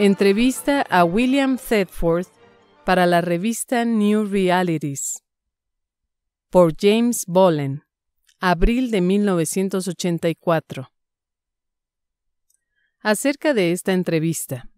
Entrevista a William Thetford para la revista New Realities por James Bolen, abril de 1984. Acerca de esta entrevista.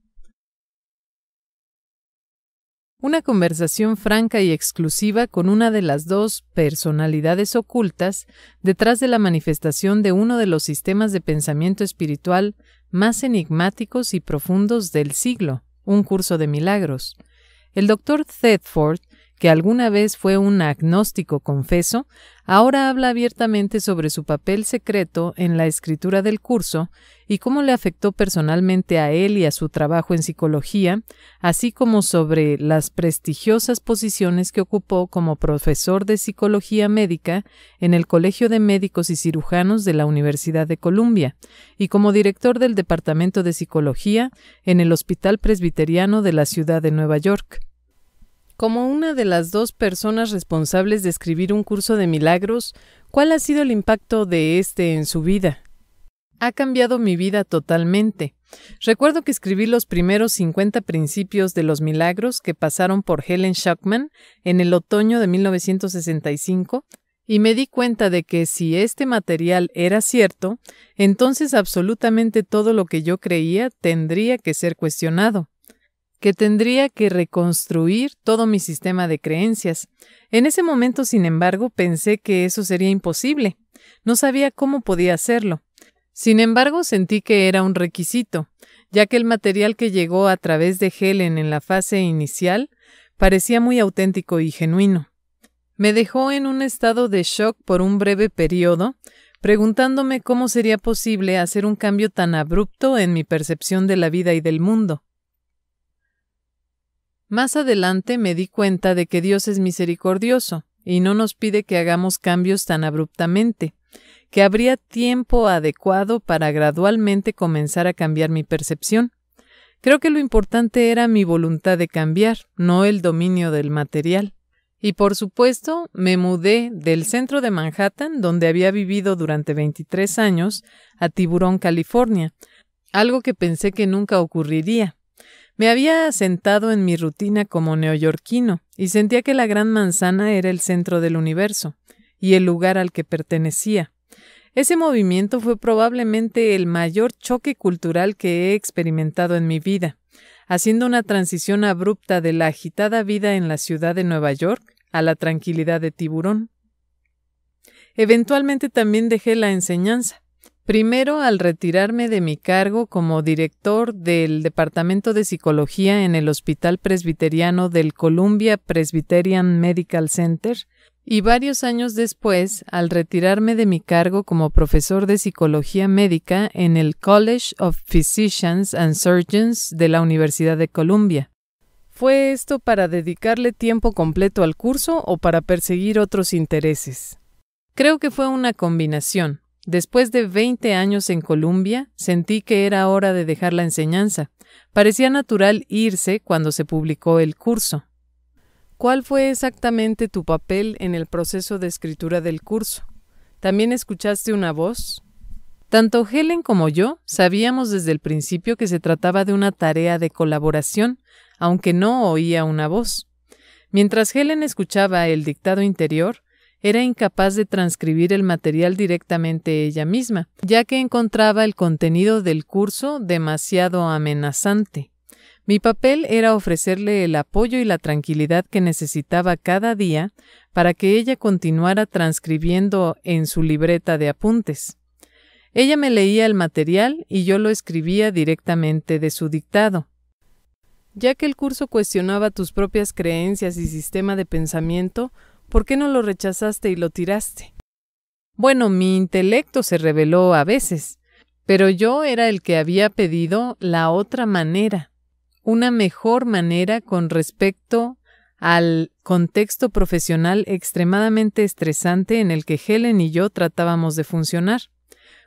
Una conversación franca y exclusiva con una de las dos personalidades ocultas detrás de la manifestación de uno de los sistemas de pensamiento espiritual más enigmáticos y profundos del siglo, un curso de milagros. El doctor Thetford que alguna vez fue un agnóstico confeso, ahora habla abiertamente sobre su papel secreto en la escritura del curso y cómo le afectó personalmente a él y a su trabajo en psicología, así como sobre las prestigiosas posiciones que ocupó como profesor de psicología médica en el Colegio de Médicos y Cirujanos de la Universidad de Columbia y como director del Departamento de Psicología en el Hospital Presbiteriano de la Ciudad de Nueva York. Como una de las dos personas responsables de escribir un curso de milagros, ¿cuál ha sido el impacto de este en su vida? Ha cambiado mi vida totalmente. Recuerdo que escribí los primeros 50 principios de los milagros que pasaron por Helen Schuckman en el otoño de 1965 y me di cuenta de que si este material era cierto, entonces absolutamente todo lo que yo creía tendría que ser cuestionado que tendría que reconstruir todo mi sistema de creencias. En ese momento, sin embargo, pensé que eso sería imposible. No sabía cómo podía hacerlo. Sin embargo, sentí que era un requisito, ya que el material que llegó a través de Helen en la fase inicial parecía muy auténtico y genuino. Me dejó en un estado de shock por un breve periodo, preguntándome cómo sería posible hacer un cambio tan abrupto en mi percepción de la vida y del mundo. Más adelante me di cuenta de que Dios es misericordioso y no nos pide que hagamos cambios tan abruptamente, que habría tiempo adecuado para gradualmente comenzar a cambiar mi percepción. Creo que lo importante era mi voluntad de cambiar, no el dominio del material. Y por supuesto, me mudé del centro de Manhattan, donde había vivido durante 23 años, a Tiburón, California, algo que pensé que nunca ocurriría. Me había asentado en mi rutina como neoyorquino y sentía que la Gran Manzana era el centro del universo y el lugar al que pertenecía. Ese movimiento fue probablemente el mayor choque cultural que he experimentado en mi vida, haciendo una transición abrupta de la agitada vida en la ciudad de Nueva York a la tranquilidad de tiburón. Eventualmente también dejé la enseñanza, Primero, al retirarme de mi cargo como director del Departamento de Psicología en el Hospital Presbiteriano del Columbia Presbyterian Medical Center, y varios años después, al retirarme de mi cargo como profesor de Psicología Médica en el College of Physicians and Surgeons de la Universidad de Columbia. ¿Fue esto para dedicarle tiempo completo al curso o para perseguir otros intereses? Creo que fue una combinación, Después de 20 años en Colombia, sentí que era hora de dejar la enseñanza. Parecía natural irse cuando se publicó el curso. ¿Cuál fue exactamente tu papel en el proceso de escritura del curso? ¿También escuchaste una voz? Tanto Helen como yo sabíamos desde el principio que se trataba de una tarea de colaboración, aunque no oía una voz. Mientras Helen escuchaba el dictado interior, era incapaz de transcribir el material directamente ella misma, ya que encontraba el contenido del curso demasiado amenazante. Mi papel era ofrecerle el apoyo y la tranquilidad que necesitaba cada día para que ella continuara transcribiendo en su libreta de apuntes. Ella me leía el material y yo lo escribía directamente de su dictado. Ya que el curso cuestionaba tus propias creencias y sistema de pensamiento, ¿Por qué no lo rechazaste y lo tiraste? Bueno, mi intelecto se reveló a veces, pero yo era el que había pedido la otra manera, una mejor manera con respecto al contexto profesional extremadamente estresante en el que Helen y yo tratábamos de funcionar.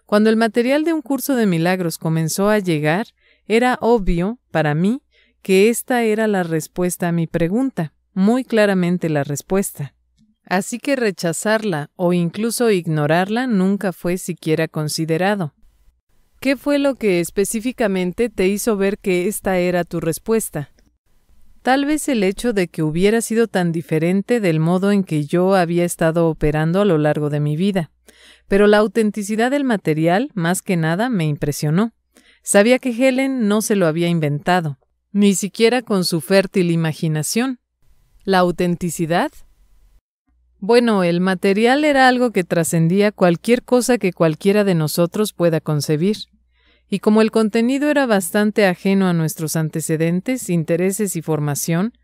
Cuando el material de un curso de milagros comenzó a llegar, era obvio, para mí, que esta era la respuesta a mi pregunta, muy claramente la respuesta. Así que rechazarla o incluso ignorarla nunca fue siquiera considerado. ¿Qué fue lo que específicamente te hizo ver que esta era tu respuesta? Tal vez el hecho de que hubiera sido tan diferente del modo en que yo había estado operando a lo largo de mi vida. Pero la autenticidad del material, más que nada, me impresionó. Sabía que Helen no se lo había inventado, ni siquiera con su fértil imaginación. La autenticidad bueno, el material era algo que trascendía cualquier cosa que cualquiera de nosotros pueda concebir. Y como el contenido era bastante ajeno a nuestros antecedentes, intereses y formación,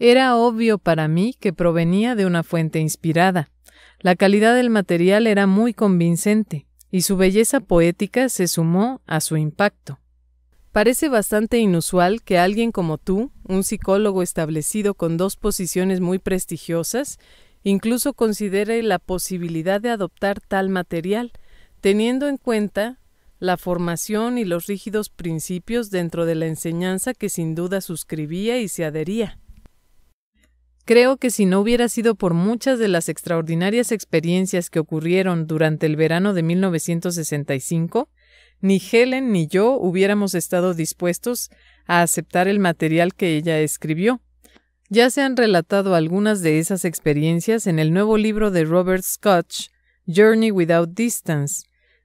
era obvio para mí que provenía de una fuente inspirada. La calidad del material era muy convincente, y su belleza poética se sumó a su impacto. Parece bastante inusual que alguien como tú, un psicólogo establecido con dos posiciones muy prestigiosas, Incluso considere la posibilidad de adoptar tal material, teniendo en cuenta la formación y los rígidos principios dentro de la enseñanza que sin duda suscribía y se adhería. Creo que si no hubiera sido por muchas de las extraordinarias experiencias que ocurrieron durante el verano de 1965, ni Helen ni yo hubiéramos estado dispuestos a aceptar el material que ella escribió, ya se han relatado algunas de esas experiencias en el nuevo libro de Robert Scotch, Journey Without Distance,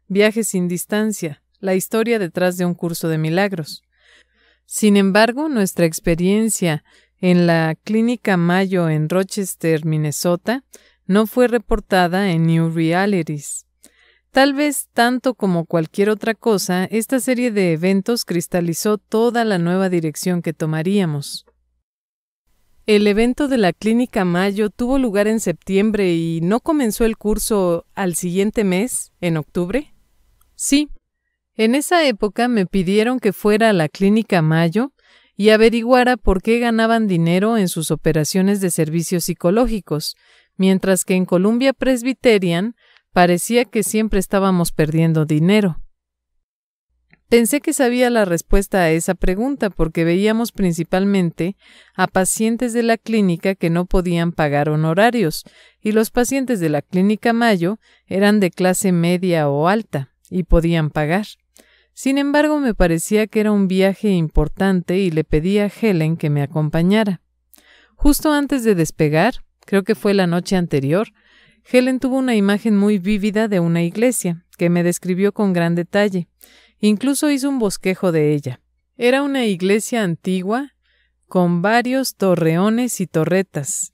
Viajes sin distancia, la historia detrás de un curso de milagros. Sin embargo, nuestra experiencia en la Clínica Mayo en Rochester, Minnesota, no fue reportada en New Realities. Tal vez tanto como cualquier otra cosa, esta serie de eventos cristalizó toda la nueva dirección que tomaríamos. El evento de la Clínica Mayo tuvo lugar en septiembre y no comenzó el curso al siguiente mes, en octubre. Sí. En esa época me pidieron que fuera a la Clínica Mayo y averiguara por qué ganaban dinero en sus operaciones de servicios psicológicos, mientras que en Columbia Presbyterian parecía que siempre estábamos perdiendo dinero. Pensé que sabía la respuesta a esa pregunta porque veíamos principalmente a pacientes de la clínica que no podían pagar honorarios, y los pacientes de la clínica Mayo eran de clase media o alta, y podían pagar. Sin embargo, me parecía que era un viaje importante y le pedí a Helen que me acompañara. Justo antes de despegar, creo que fue la noche anterior, Helen tuvo una imagen muy vívida de una iglesia, que me describió con gran detalle. Incluso hizo un bosquejo de ella. Era una iglesia antigua, con varios torreones y torretas.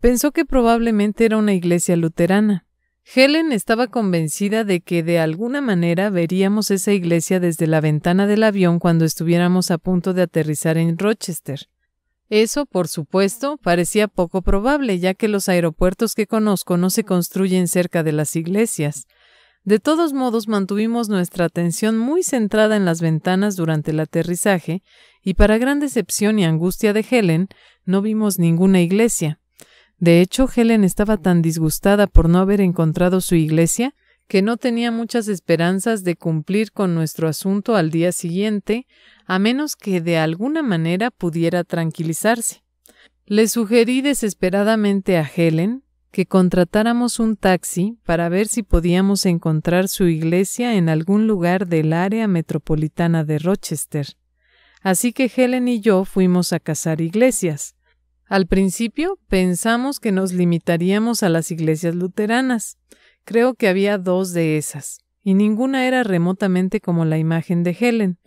Pensó que probablemente era una iglesia luterana. Helen estaba convencida de que de alguna manera veríamos esa iglesia desde la ventana del avión cuando estuviéramos a punto de aterrizar en Rochester. Eso, por supuesto, parecía poco probable, ya que los aeropuertos que conozco no se construyen cerca de las iglesias. De todos modos, mantuvimos nuestra atención muy centrada en las ventanas durante el aterrizaje, y para gran decepción y angustia de Helen, no vimos ninguna iglesia. De hecho, Helen estaba tan disgustada por no haber encontrado su iglesia, que no tenía muchas esperanzas de cumplir con nuestro asunto al día siguiente, a menos que de alguna manera pudiera tranquilizarse. Le sugerí desesperadamente a Helen que contratáramos un taxi para ver si podíamos encontrar su iglesia en algún lugar del área metropolitana de Rochester. Así que Helen y yo fuimos a cazar iglesias. Al principio pensamos que nos limitaríamos a las iglesias luteranas. Creo que había dos de esas, y ninguna era remotamente como la imagen de Helen.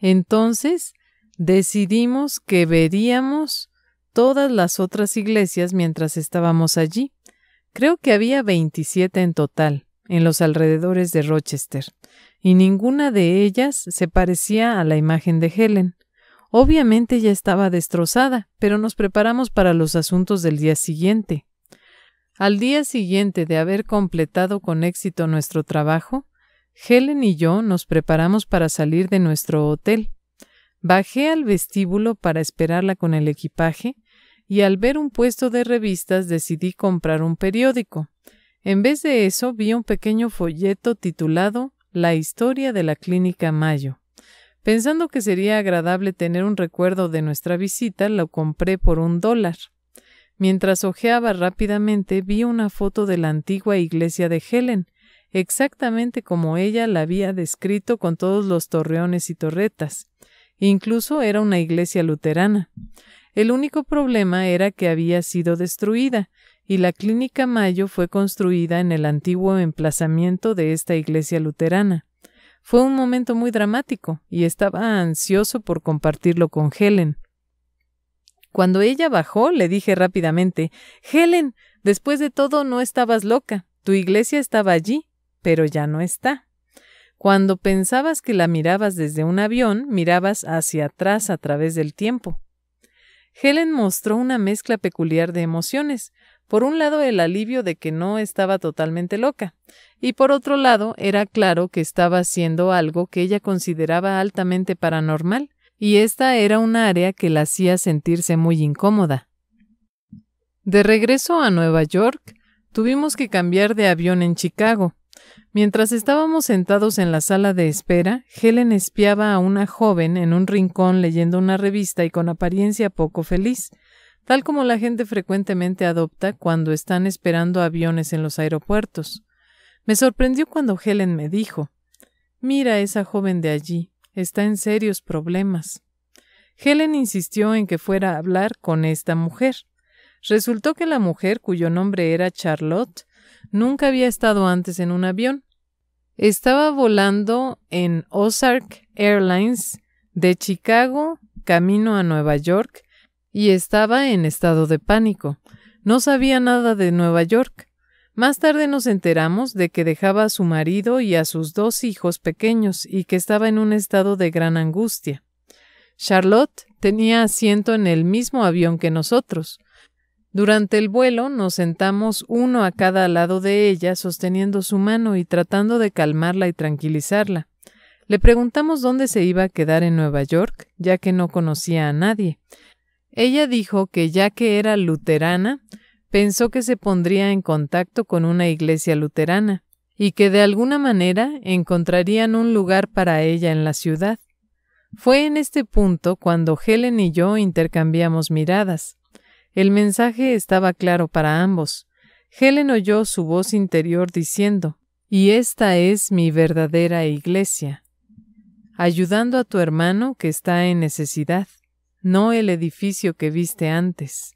Entonces decidimos que veríamos todas las otras iglesias mientras estábamos allí. Creo que había 27 en total, en los alrededores de Rochester, y ninguna de ellas se parecía a la imagen de Helen. Obviamente ya estaba destrozada, pero nos preparamos para los asuntos del día siguiente. Al día siguiente de haber completado con éxito nuestro trabajo, Helen y yo nos preparamos para salir de nuestro hotel. Bajé al vestíbulo para esperarla con el equipaje y al ver un puesto de revistas decidí comprar un periódico. En vez de eso vi un pequeño folleto titulado La historia de la clínica Mayo. Pensando que sería agradable tener un recuerdo de nuestra visita, lo compré por un dólar. Mientras ojeaba rápidamente vi una foto de la antigua iglesia de Helen, exactamente como ella la había descrito con todos los torreones y torretas. Incluso era una iglesia luterana. El único problema era que había sido destruida, y la Clínica Mayo fue construida en el antiguo emplazamiento de esta iglesia luterana. Fue un momento muy dramático, y estaba ansioso por compartirlo con Helen. Cuando ella bajó, le dije rápidamente Helen, después de todo no estabas loca. Tu iglesia estaba allí, pero ya no está. Cuando pensabas que la mirabas desde un avión, mirabas hacia atrás a través del tiempo. Helen mostró una mezcla peculiar de emociones. Por un lado, el alivio de que no estaba totalmente loca, y por otro lado, era claro que estaba haciendo algo que ella consideraba altamente paranormal, y esta era un área que la hacía sentirse muy incómoda. De regreso a Nueva York, tuvimos que cambiar de avión en Chicago, Mientras estábamos sentados en la sala de espera, Helen espiaba a una joven en un rincón leyendo una revista y con apariencia poco feliz, tal como la gente frecuentemente adopta cuando están esperando aviones en los aeropuertos. Me sorprendió cuando Helen me dijo Mira esa joven de allí, está en serios problemas. Helen insistió en que fuera a hablar con esta mujer. Resultó que la mujer, cuyo nombre era Charlotte, Nunca había estado antes en un avión. Estaba volando en Ozark Airlines de Chicago camino a Nueva York y estaba en estado de pánico. No sabía nada de Nueva York. Más tarde nos enteramos de que dejaba a su marido y a sus dos hijos pequeños y que estaba en un estado de gran angustia. Charlotte tenía asiento en el mismo avión que nosotros. Durante el vuelo nos sentamos uno a cada lado de ella, sosteniendo su mano y tratando de calmarla y tranquilizarla. Le preguntamos dónde se iba a quedar en Nueva York, ya que no conocía a nadie. Ella dijo que ya que era luterana, pensó que se pondría en contacto con una iglesia luterana, y que de alguna manera encontrarían un lugar para ella en la ciudad. Fue en este punto cuando Helen y yo intercambiamos miradas. El mensaje estaba claro para ambos. Helen oyó su voz interior diciendo, Y esta es mi verdadera iglesia, ayudando a tu hermano que está en necesidad, no el edificio que viste antes.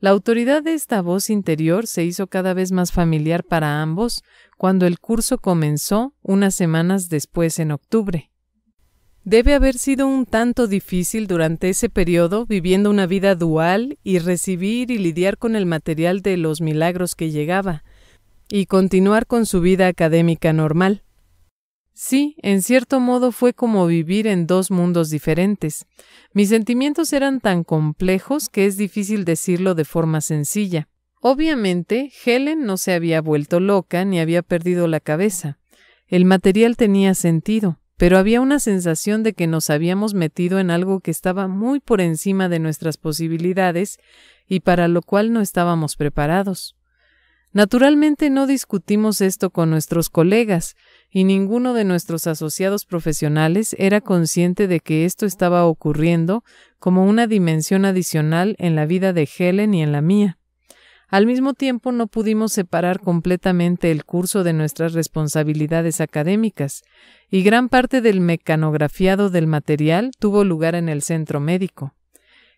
La autoridad de esta voz interior se hizo cada vez más familiar para ambos cuando el curso comenzó unas semanas después en octubre. Debe haber sido un tanto difícil durante ese periodo viviendo una vida dual y recibir y lidiar con el material de los milagros que llegaba, y continuar con su vida académica normal. Sí, en cierto modo fue como vivir en dos mundos diferentes. Mis sentimientos eran tan complejos que es difícil decirlo de forma sencilla. Obviamente, Helen no se había vuelto loca ni había perdido la cabeza. El material tenía sentido pero había una sensación de que nos habíamos metido en algo que estaba muy por encima de nuestras posibilidades y para lo cual no estábamos preparados. Naturalmente no discutimos esto con nuestros colegas, y ninguno de nuestros asociados profesionales era consciente de que esto estaba ocurriendo como una dimensión adicional en la vida de Helen y en la mía. Al mismo tiempo, no pudimos separar completamente el curso de nuestras responsabilidades académicas, y gran parte del mecanografiado del material tuvo lugar en el centro médico.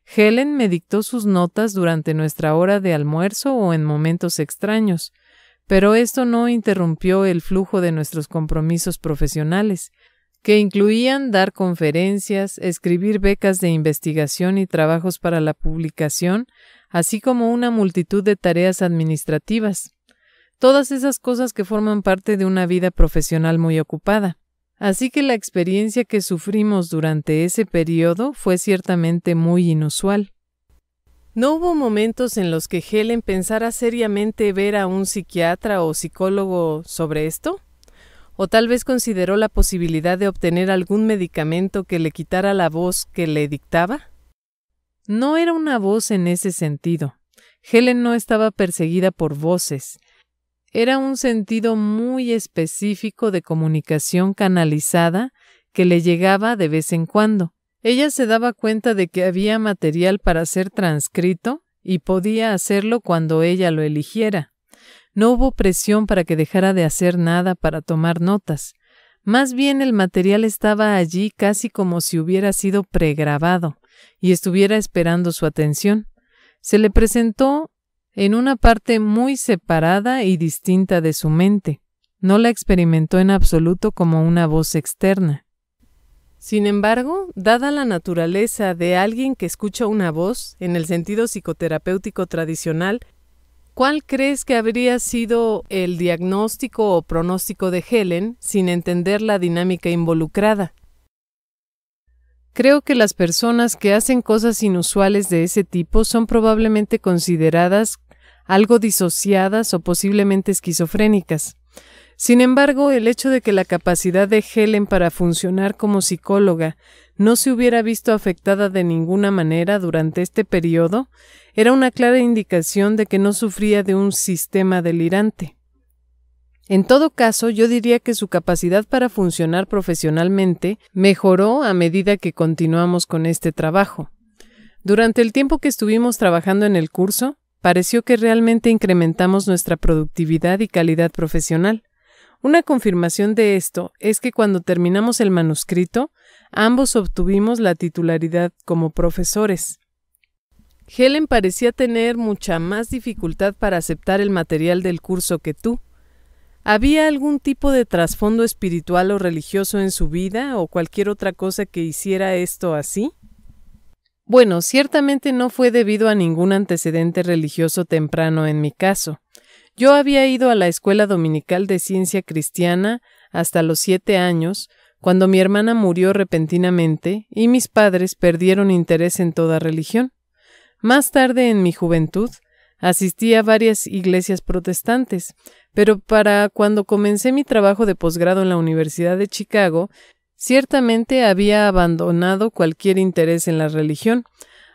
Helen me dictó sus notas durante nuestra hora de almuerzo o en momentos extraños, pero esto no interrumpió el flujo de nuestros compromisos profesionales, que incluían dar conferencias, escribir becas de investigación y trabajos para la publicación, así como una multitud de tareas administrativas. Todas esas cosas que forman parte de una vida profesional muy ocupada. Así que la experiencia que sufrimos durante ese periodo fue ciertamente muy inusual. No hubo momentos en los que Helen pensara seriamente ver a un psiquiatra o psicólogo sobre esto, o tal vez consideró la posibilidad de obtener algún medicamento que le quitara la voz que le dictaba. No era una voz en ese sentido. Helen no estaba perseguida por voces. Era un sentido muy específico de comunicación canalizada que le llegaba de vez en cuando. Ella se daba cuenta de que había material para ser transcrito y podía hacerlo cuando ella lo eligiera. No hubo presión para que dejara de hacer nada para tomar notas. Más bien el material estaba allí casi como si hubiera sido pregrabado, y estuviera esperando su atención. Se le presentó en una parte muy separada y distinta de su mente. No la experimentó en absoluto como una voz externa. Sin embargo, dada la naturaleza de alguien que escucha una voz, en el sentido psicoterapéutico tradicional, ¿cuál crees que habría sido el diagnóstico o pronóstico de Helen sin entender la dinámica involucrada? Creo que las personas que hacen cosas inusuales de ese tipo son probablemente consideradas algo disociadas o posiblemente esquizofrénicas. Sin embargo, el hecho de que la capacidad de Helen para funcionar como psicóloga no se hubiera visto afectada de ninguna manera durante este periodo era una clara indicación de que no sufría de un sistema delirante. En todo caso, yo diría que su capacidad para funcionar profesionalmente mejoró a medida que continuamos con este trabajo. Durante el tiempo que estuvimos trabajando en el curso, pareció que realmente incrementamos nuestra productividad y calidad profesional. Una confirmación de esto es que cuando terminamos el manuscrito, ambos obtuvimos la titularidad como profesores. Helen parecía tener mucha más dificultad para aceptar el material del curso que tú, ¿Había algún tipo de trasfondo espiritual o religioso en su vida o cualquier otra cosa que hiciera esto así? Bueno, ciertamente no fue debido a ningún antecedente religioso temprano en mi caso. Yo había ido a la Escuela Dominical de Ciencia Cristiana hasta los siete años, cuando mi hermana murió repentinamente y mis padres perdieron interés en toda religión. Más tarde en mi juventud, asistí a varias iglesias protestantes, pero para cuando comencé mi trabajo de posgrado en la Universidad de Chicago, ciertamente había abandonado cualquier interés en la religión.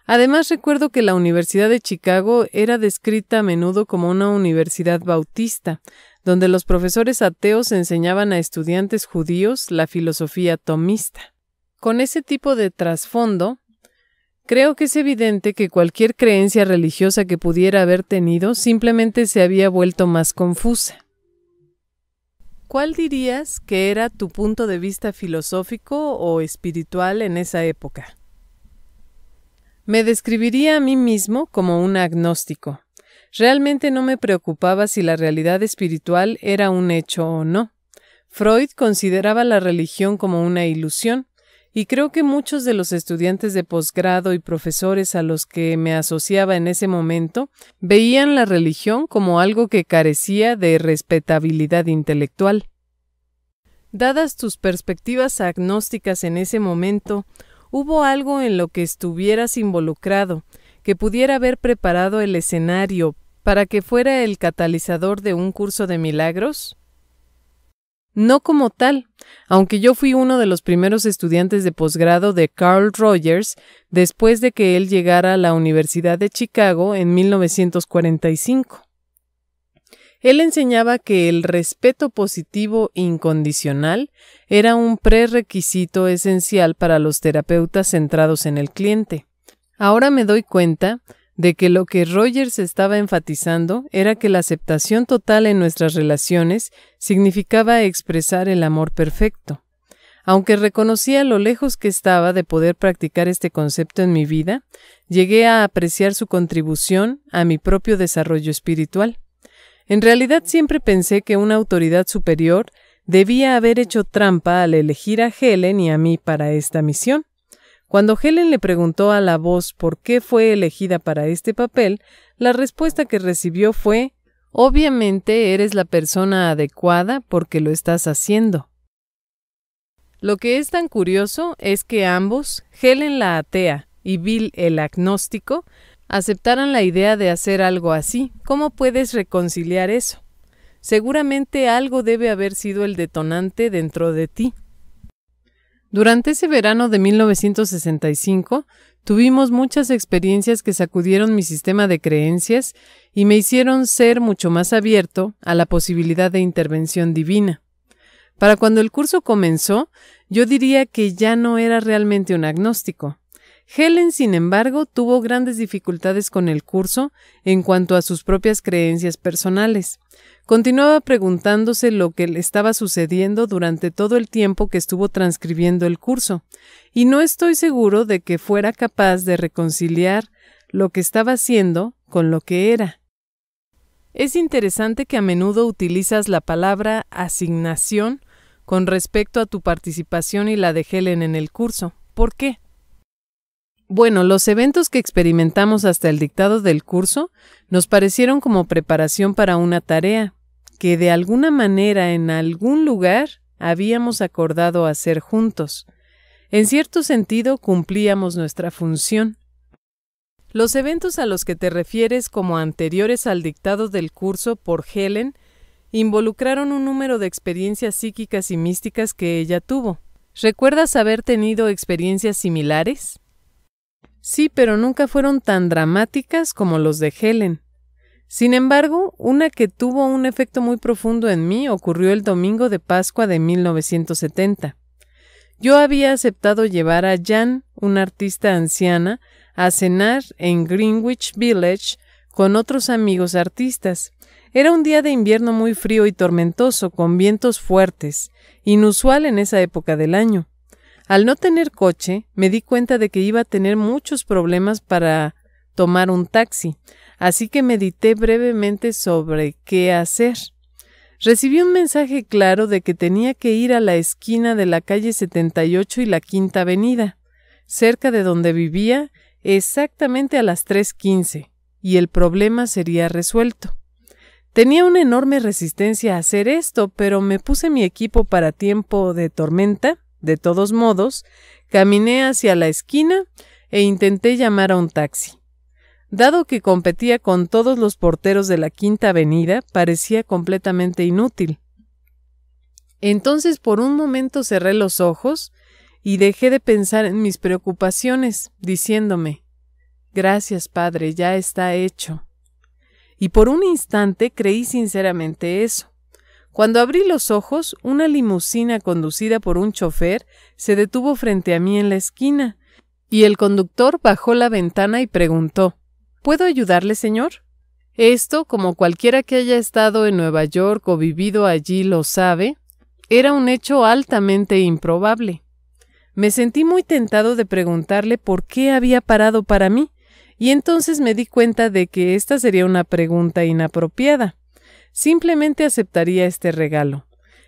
Además recuerdo que la Universidad de Chicago era descrita a menudo como una universidad bautista, donde los profesores ateos enseñaban a estudiantes judíos la filosofía tomista. Con ese tipo de trasfondo, Creo que es evidente que cualquier creencia religiosa que pudiera haber tenido simplemente se había vuelto más confusa. ¿Cuál dirías que era tu punto de vista filosófico o espiritual en esa época? Me describiría a mí mismo como un agnóstico. Realmente no me preocupaba si la realidad espiritual era un hecho o no. Freud consideraba la religión como una ilusión, y creo que muchos de los estudiantes de posgrado y profesores a los que me asociaba en ese momento veían la religión como algo que carecía de respetabilidad intelectual. Dadas tus perspectivas agnósticas en ese momento, hubo algo en lo que estuvieras involucrado que pudiera haber preparado el escenario para que fuera el catalizador de un curso de milagros? No como tal, aunque yo fui uno de los primeros estudiantes de posgrado de Carl Rogers después de que él llegara a la Universidad de Chicago en 1945. Él enseñaba que el respeto positivo incondicional era un prerequisito esencial para los terapeutas centrados en el cliente. Ahora me doy cuenta de que lo que Rogers estaba enfatizando era que la aceptación total en nuestras relaciones significaba expresar el amor perfecto. Aunque reconocía lo lejos que estaba de poder practicar este concepto en mi vida, llegué a apreciar su contribución a mi propio desarrollo espiritual. En realidad siempre pensé que una autoridad superior debía haber hecho trampa al elegir a Helen y a mí para esta misión. Cuando Helen le preguntó a la voz por qué fue elegida para este papel, la respuesta que recibió fue Obviamente eres la persona adecuada porque lo estás haciendo. Lo que es tan curioso es que ambos, Helen la atea y Bill el agnóstico, aceptaran la idea de hacer algo así. ¿Cómo puedes reconciliar eso? Seguramente algo debe haber sido el detonante dentro de ti. Durante ese verano de 1965, tuvimos muchas experiencias que sacudieron mi sistema de creencias y me hicieron ser mucho más abierto a la posibilidad de intervención divina. Para cuando el curso comenzó, yo diría que ya no era realmente un agnóstico. Helen, sin embargo, tuvo grandes dificultades con el curso en cuanto a sus propias creencias personales, Continuaba preguntándose lo que le estaba sucediendo durante todo el tiempo que estuvo transcribiendo el curso, y no estoy seguro de que fuera capaz de reconciliar lo que estaba haciendo con lo que era. Es interesante que a menudo utilizas la palabra asignación con respecto a tu participación y la de Helen en el curso. ¿Por qué? Bueno, los eventos que experimentamos hasta el dictado del curso nos parecieron como preparación para una tarea que de alguna manera en algún lugar habíamos acordado hacer juntos. En cierto sentido cumplíamos nuestra función. Los eventos a los que te refieres como anteriores al dictado del curso por Helen involucraron un número de experiencias psíquicas y místicas que ella tuvo. ¿Recuerdas haber tenido experiencias similares? Sí, pero nunca fueron tan dramáticas como los de Helen. Sin embargo, una que tuvo un efecto muy profundo en mí ocurrió el domingo de Pascua de 1970. Yo había aceptado llevar a Jan, una artista anciana, a cenar en Greenwich Village con otros amigos artistas. Era un día de invierno muy frío y tormentoso, con vientos fuertes, inusual en esa época del año. Al no tener coche, me di cuenta de que iba a tener muchos problemas para tomar un taxi, así que medité brevemente sobre qué hacer. Recibí un mensaje claro de que tenía que ir a la esquina de la calle 78 y la Quinta Avenida, cerca de donde vivía, exactamente a las 3.15, y el problema sería resuelto. Tenía una enorme resistencia a hacer esto, pero me puse mi equipo para tiempo de tormenta de todos modos, caminé hacia la esquina e intenté llamar a un taxi. Dado que competía con todos los porteros de la Quinta Avenida, parecía completamente inútil. Entonces por un momento cerré los ojos y dejé de pensar en mis preocupaciones, diciéndome Gracias, Padre, ya está hecho. Y por un instante creí sinceramente eso. Cuando abrí los ojos, una limusina conducida por un chofer se detuvo frente a mí en la esquina, y el conductor bajó la ventana y preguntó ¿Puedo ayudarle, señor? Esto, como cualquiera que haya estado en Nueva York o vivido allí lo sabe, era un hecho altamente improbable. Me sentí muy tentado de preguntarle por qué había parado para mí, y entonces me di cuenta de que esta sería una pregunta inapropiada. Simplemente aceptaría este regalo.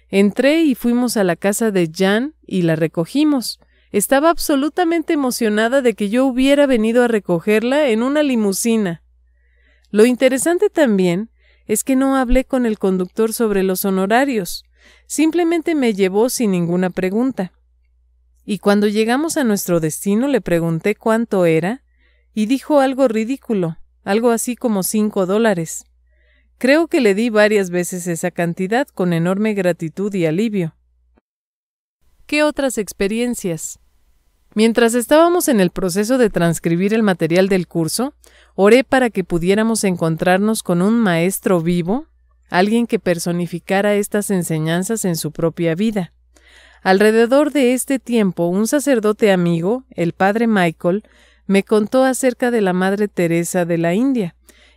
Entré y fuimos a la casa de Jan y la recogimos. Estaba absolutamente emocionada de que yo hubiera venido a recogerla en una limusina. Lo interesante también es que no hablé con el conductor sobre los honorarios. Simplemente me llevó sin ninguna pregunta. Y cuando llegamos a nuestro destino le pregunté cuánto era, y dijo algo ridículo, algo así como cinco dólares. Creo que le di varias veces esa cantidad con enorme gratitud y alivio. ¿Qué otras experiencias? Mientras estábamos en el proceso de transcribir el material del curso, oré para que pudiéramos encontrarnos con un maestro vivo, alguien que personificara estas enseñanzas en su propia vida. Alrededor de este tiempo, un sacerdote amigo, el padre Michael, me contó acerca de la Madre Teresa de la India.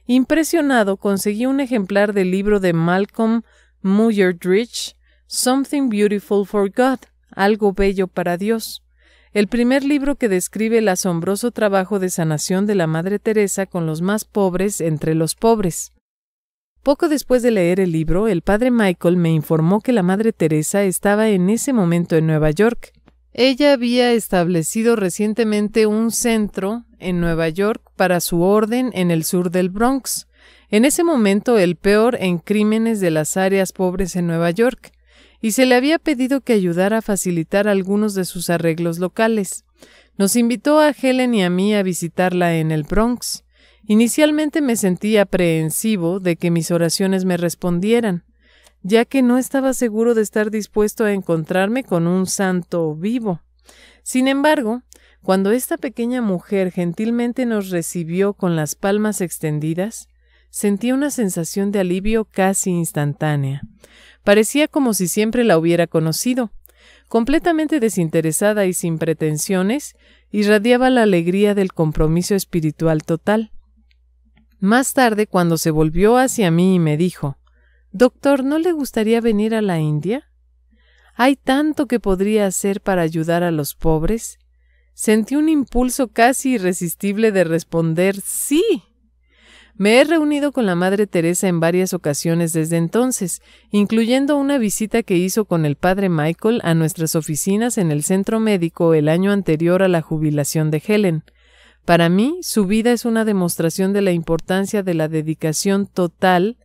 Impresionado, conseguí un ejemplar del libro de Malcolm Muyerdrich, Something Beautiful for God, Algo Bello para Dios, el primer libro que describe el asombroso trabajo de sanación de la Madre Teresa con los más pobres entre los pobres. Poco después de leer el libro, el padre Michael me informó que la Madre Teresa estaba en ese momento en Nueva York ella había establecido recientemente un centro en Nueva York para su orden en el sur del Bronx, en ese momento el peor en crímenes de las áreas pobres en Nueva York, y se le había pedido que ayudara a facilitar algunos de sus arreglos locales. Nos invitó a Helen y a mí a visitarla en el Bronx. Inicialmente me sentí aprehensivo de que mis oraciones me respondieran, ya que no estaba seguro de estar dispuesto a encontrarme con un santo vivo. Sin embargo, cuando esta pequeña mujer gentilmente nos recibió con las palmas extendidas, sentí una sensación de alivio casi instantánea. Parecía como si siempre la hubiera conocido. Completamente desinteresada y sin pretensiones, irradiaba la alegría del compromiso espiritual total. Más tarde, cuando se volvió hacia mí y me dijo Doctor, ¿no le gustaría venir a la India? Hay tanto que podría hacer para ayudar a los pobres. Sentí un impulso casi irresistible de responder sí. Me he reunido con la Madre Teresa en varias ocasiones desde entonces, incluyendo una visita que hizo con el padre Michael a nuestras oficinas en el centro médico el año anterior a la jubilación de Helen. Para mí, su vida es una demostración de la importancia de la dedicación total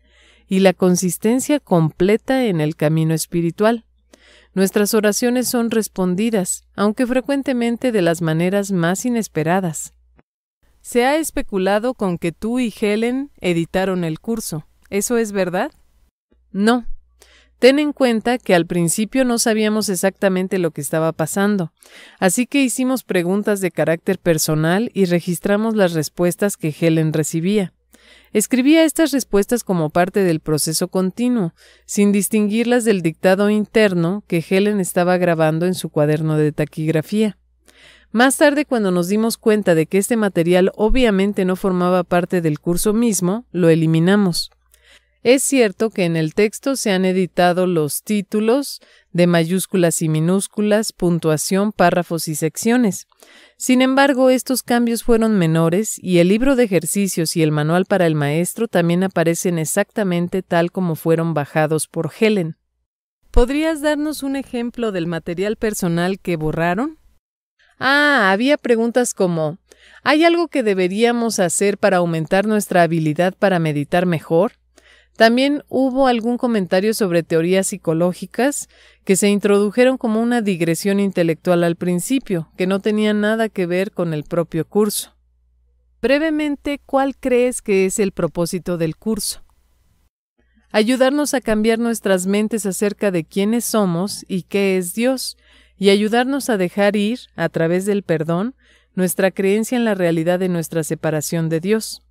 y la consistencia completa en el camino espiritual. Nuestras oraciones son respondidas, aunque frecuentemente de las maneras más inesperadas. Se ha especulado con que tú y Helen editaron el curso. ¿Eso es verdad? No. Ten en cuenta que al principio no sabíamos exactamente lo que estaba pasando, así que hicimos preguntas de carácter personal y registramos las respuestas que Helen recibía. Escribía estas respuestas como parte del proceso continuo, sin distinguirlas del dictado interno que Helen estaba grabando en su cuaderno de taquigrafía. Más tarde, cuando nos dimos cuenta de que este material obviamente no formaba parte del curso mismo, lo eliminamos. Es cierto que en el texto se han editado los títulos, de mayúsculas y minúsculas, puntuación, párrafos y secciones. Sin embargo, estos cambios fueron menores y el libro de ejercicios y el manual para el maestro también aparecen exactamente tal como fueron bajados por Helen. ¿Podrías darnos un ejemplo del material personal que borraron? Ah, había preguntas como ¿Hay algo que deberíamos hacer para aumentar nuestra habilidad para meditar mejor? También hubo algún comentario sobre teorías psicológicas que se introdujeron como una digresión intelectual al principio, que no tenía nada que ver con el propio curso. Brevemente, ¿cuál crees que es el propósito del curso? Ayudarnos a cambiar nuestras mentes acerca de quiénes somos y qué es Dios, y ayudarnos a dejar ir, a través del perdón, nuestra creencia en la realidad de nuestra separación de Dios.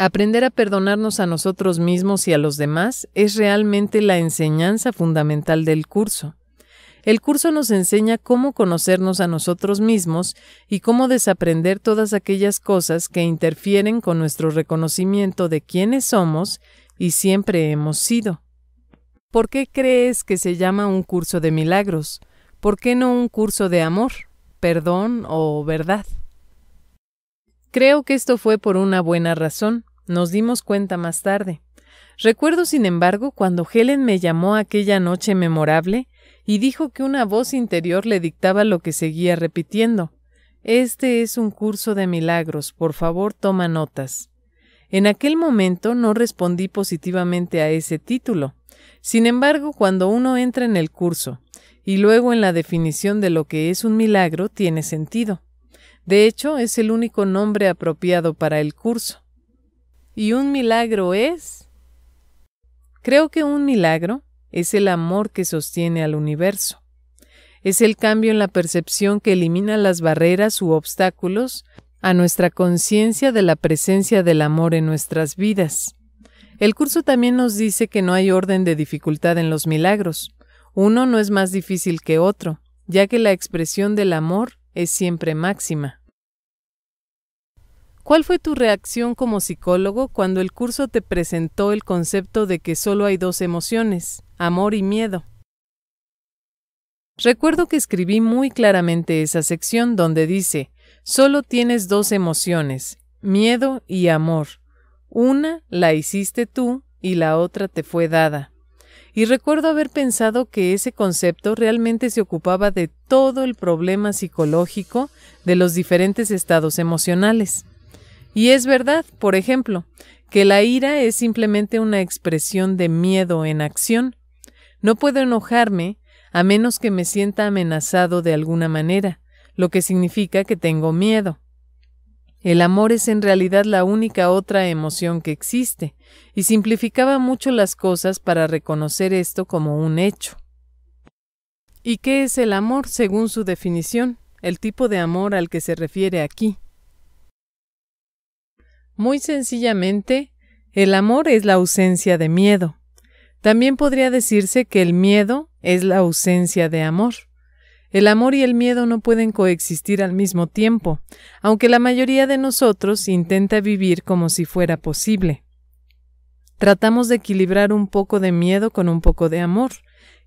Aprender a perdonarnos a nosotros mismos y a los demás es realmente la enseñanza fundamental del curso. El curso nos enseña cómo conocernos a nosotros mismos y cómo desaprender todas aquellas cosas que interfieren con nuestro reconocimiento de quiénes somos y siempre hemos sido. ¿Por qué crees que se llama un curso de milagros? ¿Por qué no un curso de amor, perdón o verdad? Creo que esto fue por una buena razón. Nos dimos cuenta más tarde. Recuerdo, sin embargo, cuando Helen me llamó aquella noche memorable y dijo que una voz interior le dictaba lo que seguía repitiendo. Este es un curso de milagros, por favor toma notas. En aquel momento no respondí positivamente a ese título. Sin embargo, cuando uno entra en el curso y luego en la definición de lo que es un milagro, tiene sentido. De hecho, es el único nombre apropiado para el curso. ¿Y un milagro es? Creo que un milagro es el amor que sostiene al universo. Es el cambio en la percepción que elimina las barreras u obstáculos a nuestra conciencia de la presencia del amor en nuestras vidas. El curso también nos dice que no hay orden de dificultad en los milagros. Uno no es más difícil que otro, ya que la expresión del amor es siempre máxima. ¿Cuál fue tu reacción como psicólogo cuando el curso te presentó el concepto de que solo hay dos emociones, amor y miedo? Recuerdo que escribí muy claramente esa sección donde dice, solo tienes dos emociones, miedo y amor. Una la hiciste tú y la otra te fue dada. Y recuerdo haber pensado que ese concepto realmente se ocupaba de todo el problema psicológico de los diferentes estados emocionales. Y es verdad, por ejemplo, que la ira es simplemente una expresión de miedo en acción. No puedo enojarme a menos que me sienta amenazado de alguna manera, lo que significa que tengo miedo. El amor es en realidad la única otra emoción que existe, y simplificaba mucho las cosas para reconocer esto como un hecho. ¿Y qué es el amor según su definición? El tipo de amor al que se refiere aquí. Muy sencillamente, el amor es la ausencia de miedo. También podría decirse que el miedo es la ausencia de amor. El amor y el miedo no pueden coexistir al mismo tiempo, aunque la mayoría de nosotros intenta vivir como si fuera posible. Tratamos de equilibrar un poco de miedo con un poco de amor,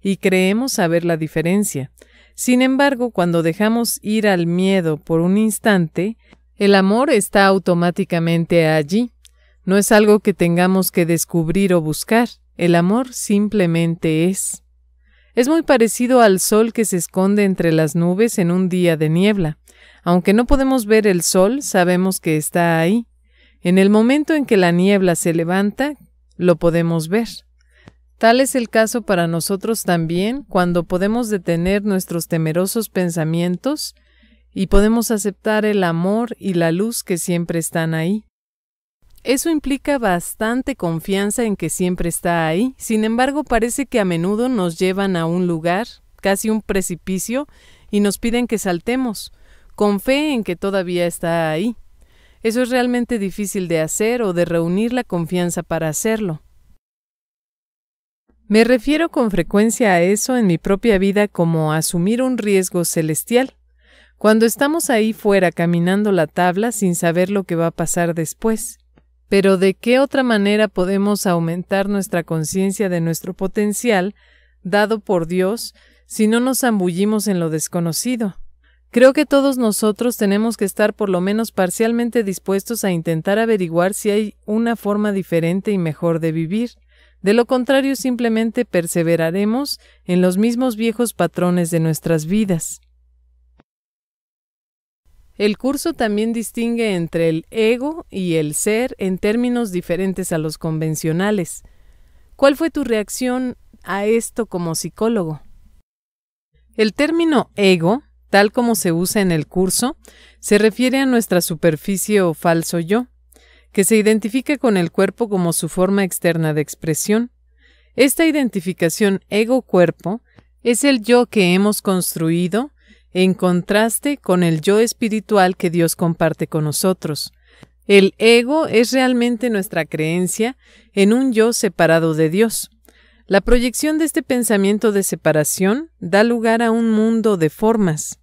y creemos saber la diferencia. Sin embargo, cuando dejamos ir al miedo por un instante, el amor está automáticamente allí. No es algo que tengamos que descubrir o buscar. El amor simplemente es. Es muy parecido al sol que se esconde entre las nubes en un día de niebla. Aunque no podemos ver el sol, sabemos que está ahí. En el momento en que la niebla se levanta, lo podemos ver. Tal es el caso para nosotros también cuando podemos detener nuestros temerosos pensamientos y podemos aceptar el amor y la luz que siempre están ahí. Eso implica bastante confianza en que siempre está ahí, sin embargo parece que a menudo nos llevan a un lugar, casi un precipicio, y nos piden que saltemos, con fe en que todavía está ahí. Eso es realmente difícil de hacer o de reunir la confianza para hacerlo. Me refiero con frecuencia a eso en mi propia vida como asumir un riesgo celestial. Cuando estamos ahí fuera caminando la tabla sin saber lo que va a pasar después. Pero ¿de qué otra manera podemos aumentar nuestra conciencia de nuestro potencial dado por Dios si no nos zambullimos en lo desconocido? Creo que todos nosotros tenemos que estar por lo menos parcialmente dispuestos a intentar averiguar si hay una forma diferente y mejor de vivir. De lo contrario, simplemente perseveraremos en los mismos viejos patrones de nuestras vidas. El curso también distingue entre el ego y el ser en términos diferentes a los convencionales. ¿Cuál fue tu reacción a esto como psicólogo? El término ego, tal como se usa en el curso, se refiere a nuestra superficie o falso yo, que se identifica con el cuerpo como su forma externa de expresión. Esta identificación ego-cuerpo es el yo que hemos construido en contraste con el yo espiritual que Dios comparte con nosotros. El ego es realmente nuestra creencia en un yo separado de Dios. La proyección de este pensamiento de separación da lugar a un mundo de formas.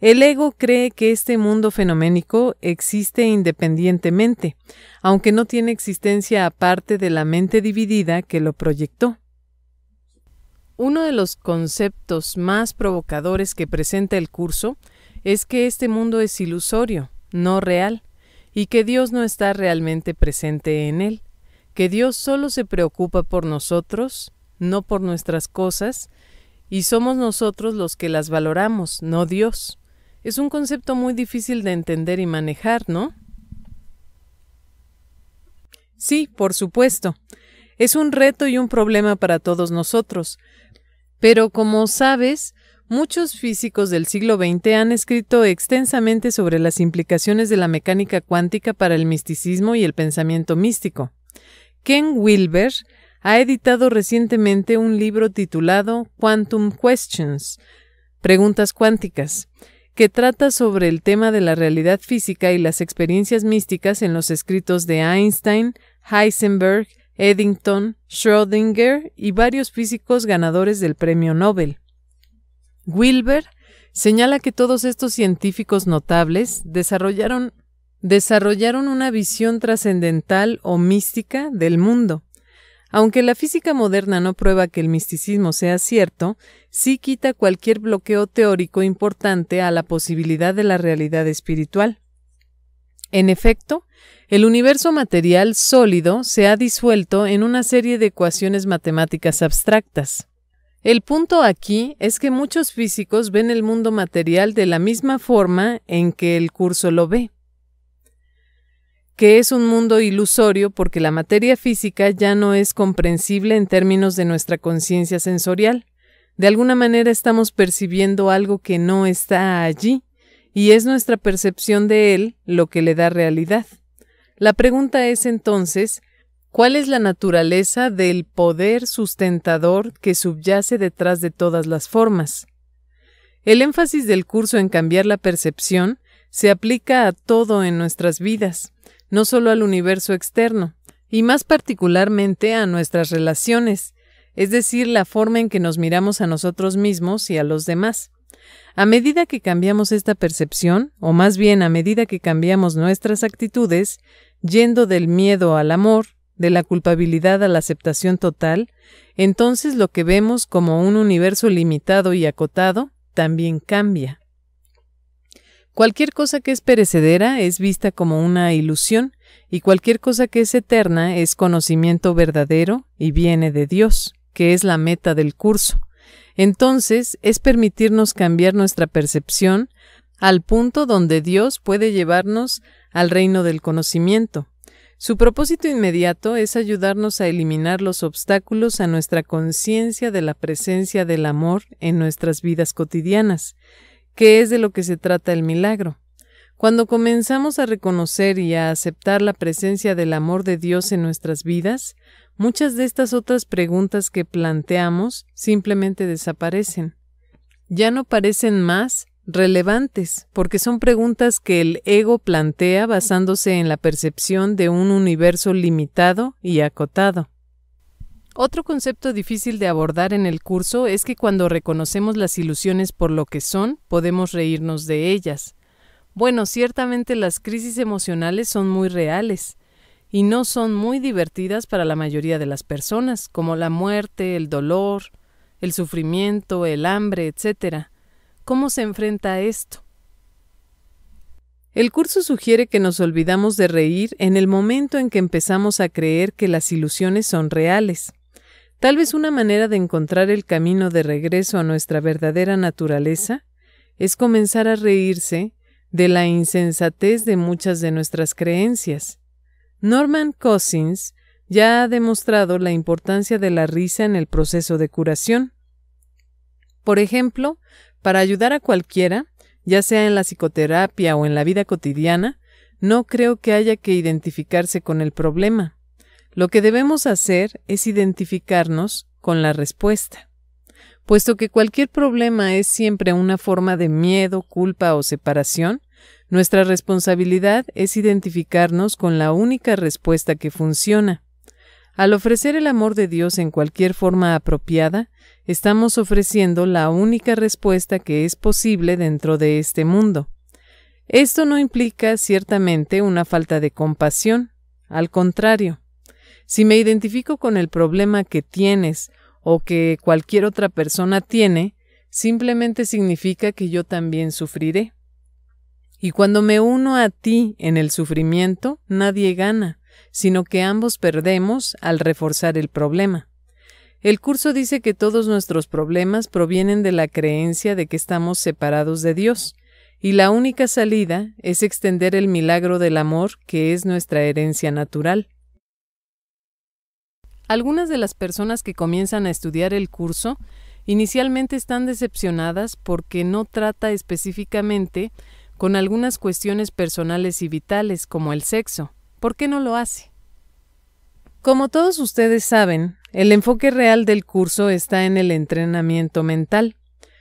El ego cree que este mundo fenoménico existe independientemente, aunque no tiene existencia aparte de la mente dividida que lo proyectó. Uno de los conceptos más provocadores que presenta el curso es que este mundo es ilusorio, no real, y que Dios no está realmente presente en él, que Dios solo se preocupa por nosotros, no por nuestras cosas, y somos nosotros los que las valoramos, no Dios. Es un concepto muy difícil de entender y manejar, ¿no? Sí, por supuesto. Es un reto y un problema para todos nosotros. Pero como sabes, muchos físicos del siglo XX han escrito extensamente sobre las implicaciones de la mecánica cuántica para el misticismo y el pensamiento místico. Ken Wilber ha editado recientemente un libro titulado Quantum Questions, Preguntas Cuánticas, que trata sobre el tema de la realidad física y las experiencias místicas en los escritos de Einstein, Heisenberg, Eddington, Schrödinger y varios físicos ganadores del Premio Nobel. Wilber señala que todos estos científicos notables desarrollaron, desarrollaron una visión trascendental o mística del mundo. Aunque la física moderna no prueba que el misticismo sea cierto, sí quita cualquier bloqueo teórico importante a la posibilidad de la realidad espiritual. En efecto, el universo material sólido se ha disuelto en una serie de ecuaciones matemáticas abstractas. El punto aquí es que muchos físicos ven el mundo material de la misma forma en que el curso lo ve, que es un mundo ilusorio porque la materia física ya no es comprensible en términos de nuestra conciencia sensorial. De alguna manera estamos percibiendo algo que no está allí, y es nuestra percepción de él lo que le da realidad. La pregunta es entonces, ¿cuál es la naturaleza del poder sustentador que subyace detrás de todas las formas? El énfasis del curso en cambiar la percepción se aplica a todo en nuestras vidas, no solo al universo externo, y más particularmente a nuestras relaciones, es decir, la forma en que nos miramos a nosotros mismos y a los demás. A medida que cambiamos esta percepción, o más bien a medida que cambiamos nuestras actitudes, yendo del miedo al amor, de la culpabilidad a la aceptación total, entonces lo que vemos como un universo limitado y acotado también cambia. Cualquier cosa que es perecedera es vista como una ilusión, y cualquier cosa que es eterna es conocimiento verdadero y viene de Dios, que es la meta del curso entonces es permitirnos cambiar nuestra percepción al punto donde Dios puede llevarnos al reino del conocimiento. Su propósito inmediato es ayudarnos a eliminar los obstáculos a nuestra conciencia de la presencia del amor en nuestras vidas cotidianas, que es de lo que se trata el milagro. Cuando comenzamos a reconocer y a aceptar la presencia del amor de Dios en nuestras vidas, Muchas de estas otras preguntas que planteamos simplemente desaparecen. Ya no parecen más relevantes, porque son preguntas que el ego plantea basándose en la percepción de un universo limitado y acotado. Otro concepto difícil de abordar en el curso es que cuando reconocemos las ilusiones por lo que son, podemos reírnos de ellas. Bueno, ciertamente las crisis emocionales son muy reales, y no son muy divertidas para la mayoría de las personas, como la muerte, el dolor, el sufrimiento, el hambre, etc. ¿Cómo se enfrenta a esto? El curso sugiere que nos olvidamos de reír en el momento en que empezamos a creer que las ilusiones son reales. Tal vez una manera de encontrar el camino de regreso a nuestra verdadera naturaleza es comenzar a reírse de la insensatez de muchas de nuestras creencias Norman Cousins ya ha demostrado la importancia de la risa en el proceso de curación. Por ejemplo, para ayudar a cualquiera, ya sea en la psicoterapia o en la vida cotidiana, no creo que haya que identificarse con el problema. Lo que debemos hacer es identificarnos con la respuesta. Puesto que cualquier problema es siempre una forma de miedo, culpa o separación, nuestra responsabilidad es identificarnos con la única respuesta que funciona. Al ofrecer el amor de Dios en cualquier forma apropiada, estamos ofreciendo la única respuesta que es posible dentro de este mundo. Esto no implica ciertamente una falta de compasión, al contrario. Si me identifico con el problema que tienes o que cualquier otra persona tiene, simplemente significa que yo también sufriré. Y cuando me uno a ti en el sufrimiento, nadie gana, sino que ambos perdemos al reforzar el problema. El curso dice que todos nuestros problemas provienen de la creencia de que estamos separados de Dios, y la única salida es extender el milagro del amor que es nuestra herencia natural. Algunas de las personas que comienzan a estudiar el curso inicialmente están decepcionadas porque no trata específicamente con algunas cuestiones personales y vitales como el sexo, ¿por qué no lo hace? Como todos ustedes saben, el enfoque real del curso está en el entrenamiento mental.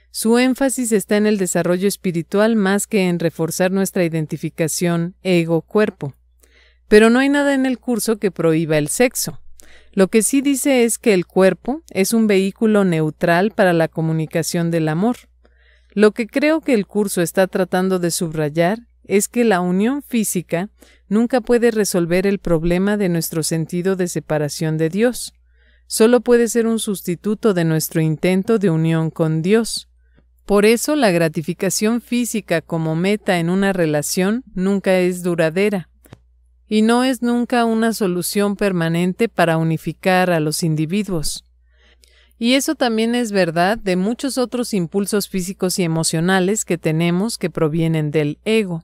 Su énfasis está en el desarrollo espiritual más que en reforzar nuestra identificación ego-cuerpo. Pero no hay nada en el curso que prohíba el sexo. Lo que sí dice es que el cuerpo es un vehículo neutral para la comunicación del amor. Lo que creo que el curso está tratando de subrayar es que la unión física nunca puede resolver el problema de nuestro sentido de separación de Dios. Solo puede ser un sustituto de nuestro intento de unión con Dios. Por eso la gratificación física como meta en una relación nunca es duradera y no es nunca una solución permanente para unificar a los individuos. Y eso también es verdad de muchos otros impulsos físicos y emocionales que tenemos que provienen del ego,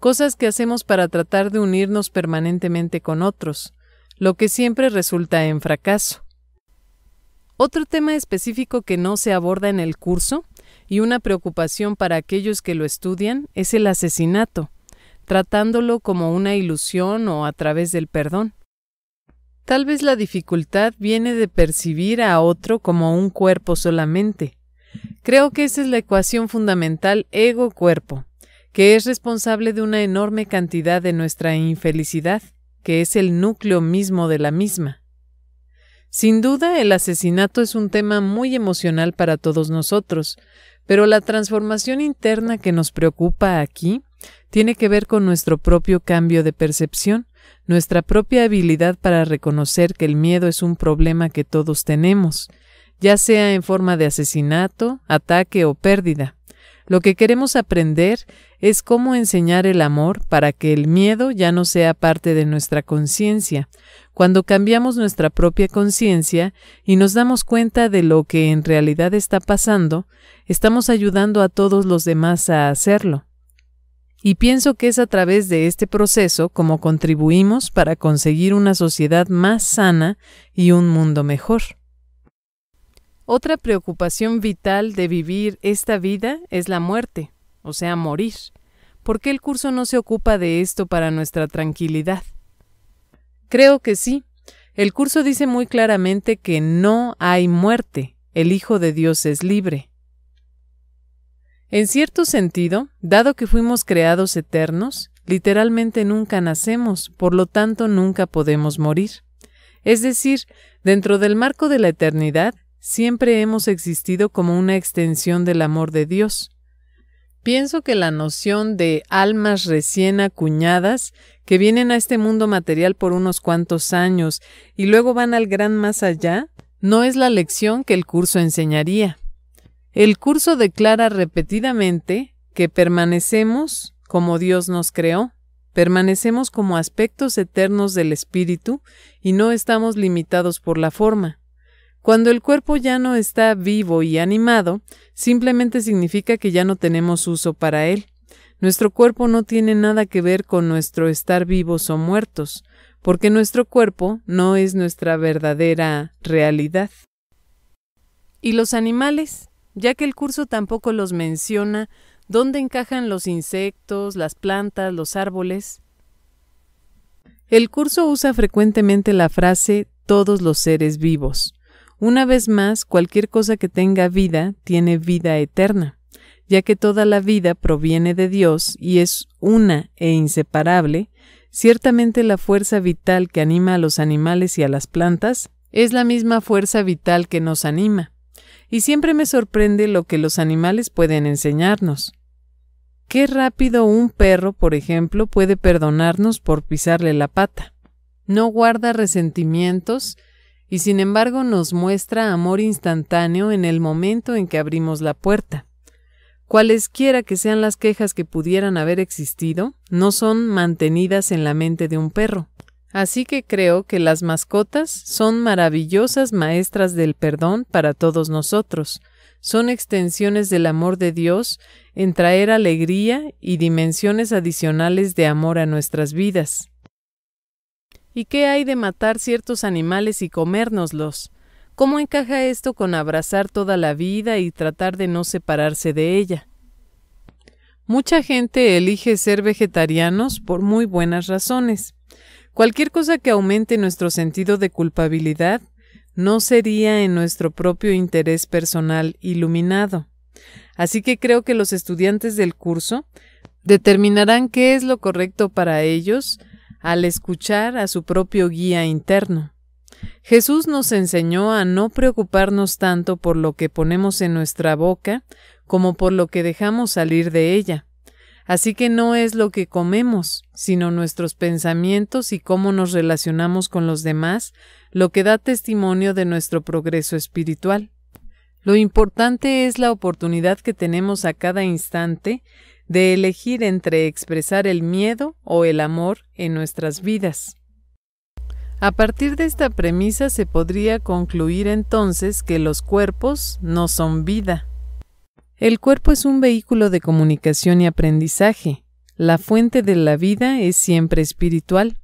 cosas que hacemos para tratar de unirnos permanentemente con otros, lo que siempre resulta en fracaso. Otro tema específico que no se aborda en el curso, y una preocupación para aquellos que lo estudian, es el asesinato, tratándolo como una ilusión o a través del perdón. Tal vez la dificultad viene de percibir a otro como un cuerpo solamente. Creo que esa es la ecuación fundamental ego-cuerpo, que es responsable de una enorme cantidad de nuestra infelicidad, que es el núcleo mismo de la misma. Sin duda, el asesinato es un tema muy emocional para todos nosotros, pero la transformación interna que nos preocupa aquí tiene que ver con nuestro propio cambio de percepción nuestra propia habilidad para reconocer que el miedo es un problema que todos tenemos, ya sea en forma de asesinato, ataque o pérdida. Lo que queremos aprender es cómo enseñar el amor para que el miedo ya no sea parte de nuestra conciencia. Cuando cambiamos nuestra propia conciencia y nos damos cuenta de lo que en realidad está pasando, estamos ayudando a todos los demás a hacerlo. Y pienso que es a través de este proceso como contribuimos para conseguir una sociedad más sana y un mundo mejor. Otra preocupación vital de vivir esta vida es la muerte, o sea, morir. ¿Por qué el curso no se ocupa de esto para nuestra tranquilidad? Creo que sí. El curso dice muy claramente que no hay muerte, el Hijo de Dios es libre. En cierto sentido, dado que fuimos creados eternos, literalmente nunca nacemos, por lo tanto nunca podemos morir. Es decir, dentro del marco de la eternidad, siempre hemos existido como una extensión del amor de Dios. Pienso que la noción de almas recién acuñadas, que vienen a este mundo material por unos cuantos años y luego van al gran más allá, no es la lección que el curso enseñaría. El curso declara repetidamente que permanecemos como Dios nos creó, permanecemos como aspectos eternos del espíritu y no estamos limitados por la forma. Cuando el cuerpo ya no está vivo y animado, simplemente significa que ya no tenemos uso para él. Nuestro cuerpo no tiene nada que ver con nuestro estar vivos o muertos, porque nuestro cuerpo no es nuestra verdadera realidad. ¿Y los animales? ya que el curso tampoco los menciona dónde encajan los insectos, las plantas, los árboles. El curso usa frecuentemente la frase todos los seres vivos. Una vez más, cualquier cosa que tenga vida tiene vida eterna, ya que toda la vida proviene de Dios y es una e inseparable, ciertamente la fuerza vital que anima a los animales y a las plantas es la misma fuerza vital que nos anima y siempre me sorprende lo que los animales pueden enseñarnos. Qué rápido un perro, por ejemplo, puede perdonarnos por pisarle la pata. No guarda resentimientos y sin embargo nos muestra amor instantáneo en el momento en que abrimos la puerta. Cualesquiera que sean las quejas que pudieran haber existido, no son mantenidas en la mente de un perro. Así que creo que las mascotas son maravillosas maestras del perdón para todos nosotros. Son extensiones del amor de Dios en traer alegría y dimensiones adicionales de amor a nuestras vidas. ¿Y qué hay de matar ciertos animales y comérnoslos? ¿Cómo encaja esto con abrazar toda la vida y tratar de no separarse de ella? Mucha gente elige ser vegetarianos por muy buenas razones, Cualquier cosa que aumente nuestro sentido de culpabilidad no sería en nuestro propio interés personal iluminado. Así que creo que los estudiantes del curso determinarán qué es lo correcto para ellos al escuchar a su propio guía interno. Jesús nos enseñó a no preocuparnos tanto por lo que ponemos en nuestra boca como por lo que dejamos salir de ella. Así que no es lo que comemos, sino nuestros pensamientos y cómo nos relacionamos con los demás, lo que da testimonio de nuestro progreso espiritual. Lo importante es la oportunidad que tenemos a cada instante de elegir entre expresar el miedo o el amor en nuestras vidas. A partir de esta premisa se podría concluir entonces que los cuerpos no son vida. El cuerpo es un vehículo de comunicación y aprendizaje. La fuente de la vida es siempre espiritual.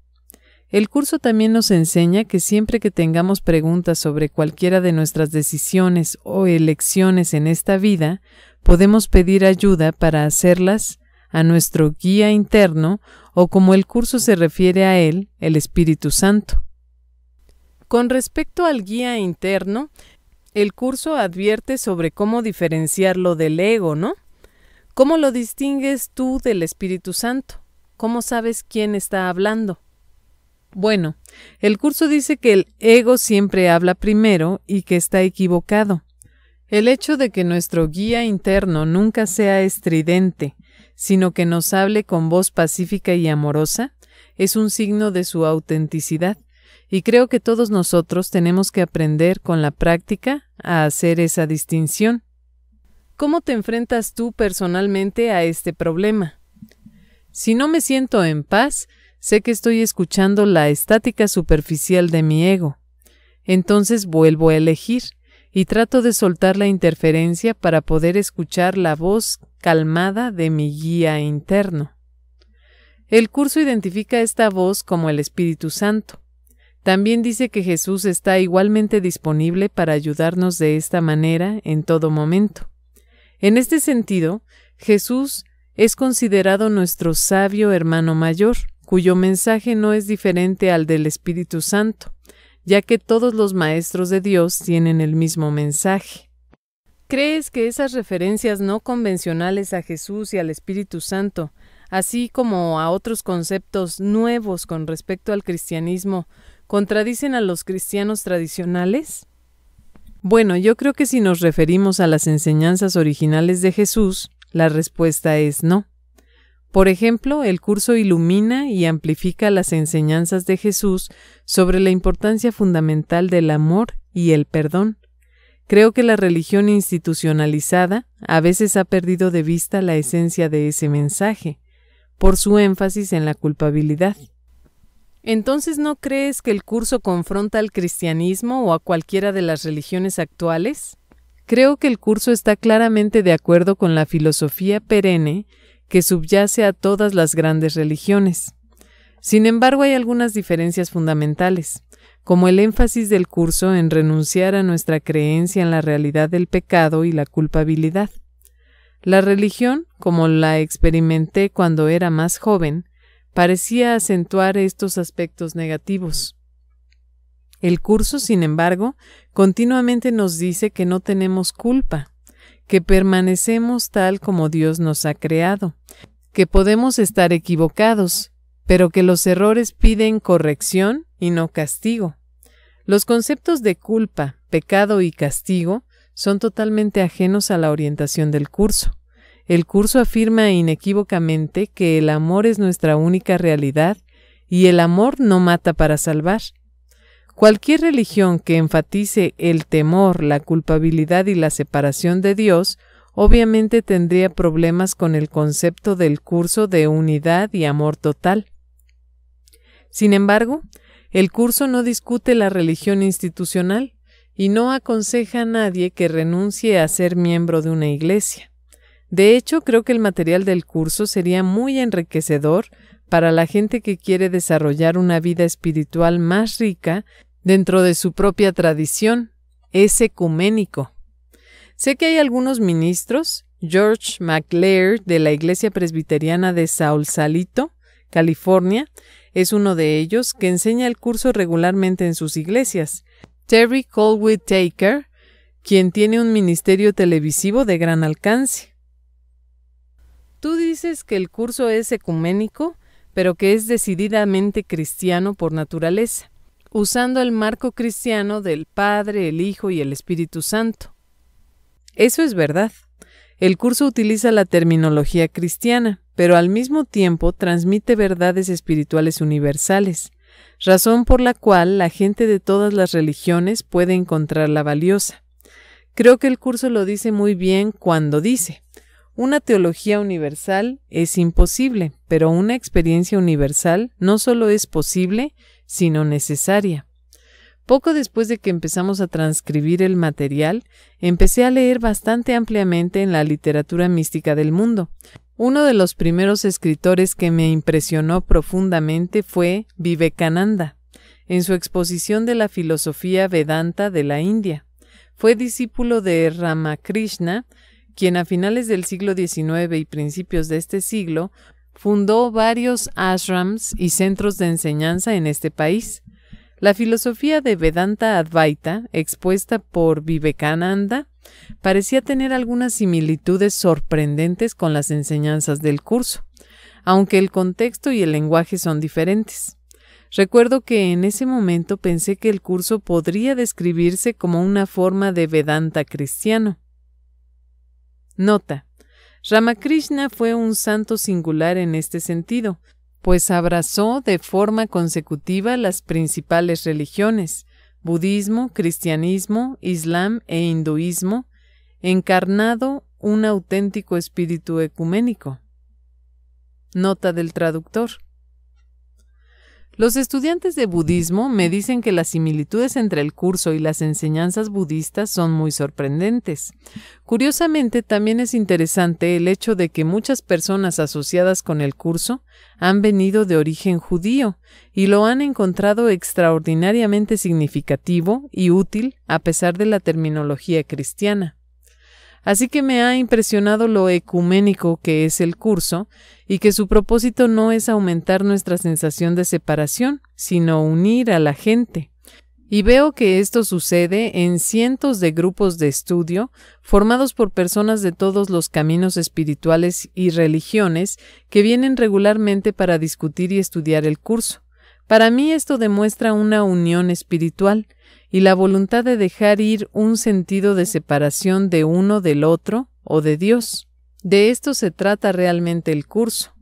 El curso también nos enseña que siempre que tengamos preguntas sobre cualquiera de nuestras decisiones o elecciones en esta vida, podemos pedir ayuda para hacerlas a nuestro guía interno o como el curso se refiere a él, el Espíritu Santo. Con respecto al guía interno, el curso advierte sobre cómo diferenciarlo del ego, ¿no? ¿Cómo lo distingues tú del Espíritu Santo? ¿Cómo sabes quién está hablando? Bueno, el curso dice que el ego siempre habla primero y que está equivocado. El hecho de que nuestro guía interno nunca sea estridente, sino que nos hable con voz pacífica y amorosa, es un signo de su autenticidad y creo que todos nosotros tenemos que aprender con la práctica a hacer esa distinción. ¿Cómo te enfrentas tú personalmente a este problema? Si no me siento en paz, sé que estoy escuchando la estática superficial de mi ego. Entonces vuelvo a elegir y trato de soltar la interferencia para poder escuchar la voz calmada de mi guía interno. El curso identifica esta voz como el Espíritu Santo. También dice que Jesús está igualmente disponible para ayudarnos de esta manera en todo momento. En este sentido, Jesús es considerado nuestro sabio hermano mayor, cuyo mensaje no es diferente al del Espíritu Santo, ya que todos los maestros de Dios tienen el mismo mensaje. ¿Crees que esas referencias no convencionales a Jesús y al Espíritu Santo, así como a otros conceptos nuevos con respecto al cristianismo, contradicen a los cristianos tradicionales? Bueno, yo creo que si nos referimos a las enseñanzas originales de Jesús, la respuesta es no. Por ejemplo, el curso ilumina y amplifica las enseñanzas de Jesús sobre la importancia fundamental del amor y el perdón. Creo que la religión institucionalizada a veces ha perdido de vista la esencia de ese mensaje, por su énfasis en la culpabilidad. Entonces, ¿no crees que el curso confronta al cristianismo o a cualquiera de las religiones actuales? Creo que el curso está claramente de acuerdo con la filosofía perenne que subyace a todas las grandes religiones. Sin embargo, hay algunas diferencias fundamentales, como el énfasis del curso en renunciar a nuestra creencia en la realidad del pecado y la culpabilidad. La religión, como la experimenté cuando era más joven, parecía acentuar estos aspectos negativos. El curso, sin embargo, continuamente nos dice que no tenemos culpa, que permanecemos tal como Dios nos ha creado, que podemos estar equivocados, pero que los errores piden corrección y no castigo. Los conceptos de culpa, pecado y castigo son totalmente ajenos a la orientación del curso. El curso afirma inequívocamente que el amor es nuestra única realidad y el amor no mata para salvar. Cualquier religión que enfatice el temor, la culpabilidad y la separación de Dios, obviamente tendría problemas con el concepto del curso de unidad y amor total. Sin embargo, el curso no discute la religión institucional y no aconseja a nadie que renuncie a ser miembro de una iglesia. De hecho, creo que el material del curso sería muy enriquecedor para la gente que quiere desarrollar una vida espiritual más rica dentro de su propia tradición. Es ecuménico. Sé que hay algunos ministros, George McLair, de la Iglesia Presbiteriana de Salito, California, es uno de ellos que enseña el curso regularmente en sus iglesias. Terry Colwood Taker, quien tiene un ministerio televisivo de gran alcance. Tú dices que el curso es ecuménico, pero que es decididamente cristiano por naturaleza, usando el marco cristiano del Padre, el Hijo y el Espíritu Santo. Eso es verdad. El curso utiliza la terminología cristiana, pero al mismo tiempo transmite verdades espirituales universales, razón por la cual la gente de todas las religiones puede encontrarla valiosa. Creo que el curso lo dice muy bien cuando dice, una teología universal es imposible, pero una experiencia universal no solo es posible, sino necesaria. Poco después de que empezamos a transcribir el material, empecé a leer bastante ampliamente en la literatura mística del mundo. Uno de los primeros escritores que me impresionó profundamente fue Vivekananda, en su exposición de la filosofía Vedanta de la India. Fue discípulo de Ramakrishna, quien a finales del siglo XIX y principios de este siglo fundó varios ashrams y centros de enseñanza en este país. La filosofía de Vedanta Advaita, expuesta por Vivekananda, parecía tener algunas similitudes sorprendentes con las enseñanzas del curso, aunque el contexto y el lenguaje son diferentes. Recuerdo que en ese momento pensé que el curso podría describirse como una forma de Vedanta cristiano, Nota. Ramakrishna fue un santo singular en este sentido, pues abrazó de forma consecutiva las principales religiones, budismo, cristianismo, islam e hinduismo, encarnado un auténtico espíritu ecuménico. Nota del traductor. Los estudiantes de budismo me dicen que las similitudes entre el curso y las enseñanzas budistas son muy sorprendentes. Curiosamente, también es interesante el hecho de que muchas personas asociadas con el curso han venido de origen judío y lo han encontrado extraordinariamente significativo y útil a pesar de la terminología cristiana. Así que me ha impresionado lo ecuménico que es el curso y que su propósito no es aumentar nuestra sensación de separación, sino unir a la gente. Y veo que esto sucede en cientos de grupos de estudio formados por personas de todos los caminos espirituales y religiones que vienen regularmente para discutir y estudiar el curso. Para mí esto demuestra una unión espiritual, y la voluntad de dejar ir un sentido de separación de uno del otro o de Dios. De esto se trata realmente el curso.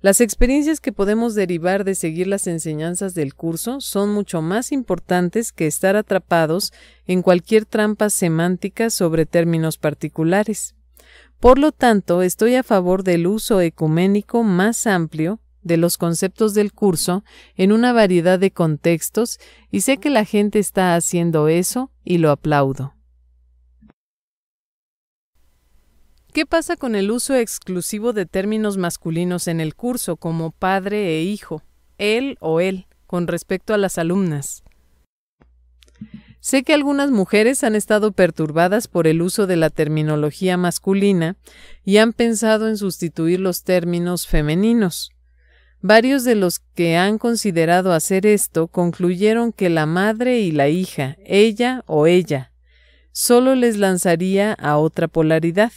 Las experiencias que podemos derivar de seguir las enseñanzas del curso son mucho más importantes que estar atrapados en cualquier trampa semántica sobre términos particulares. Por lo tanto, estoy a favor del uso ecuménico más amplio de los conceptos del curso en una variedad de contextos y sé que la gente está haciendo eso y lo aplaudo. ¿Qué pasa con el uso exclusivo de términos masculinos en el curso como padre e hijo, él o él, con respecto a las alumnas? Sé que algunas mujeres han estado perturbadas por el uso de la terminología masculina y han pensado en sustituir los términos femeninos. Varios de los que han considerado hacer esto concluyeron que la madre y la hija, ella o ella, solo les lanzaría a otra polaridad.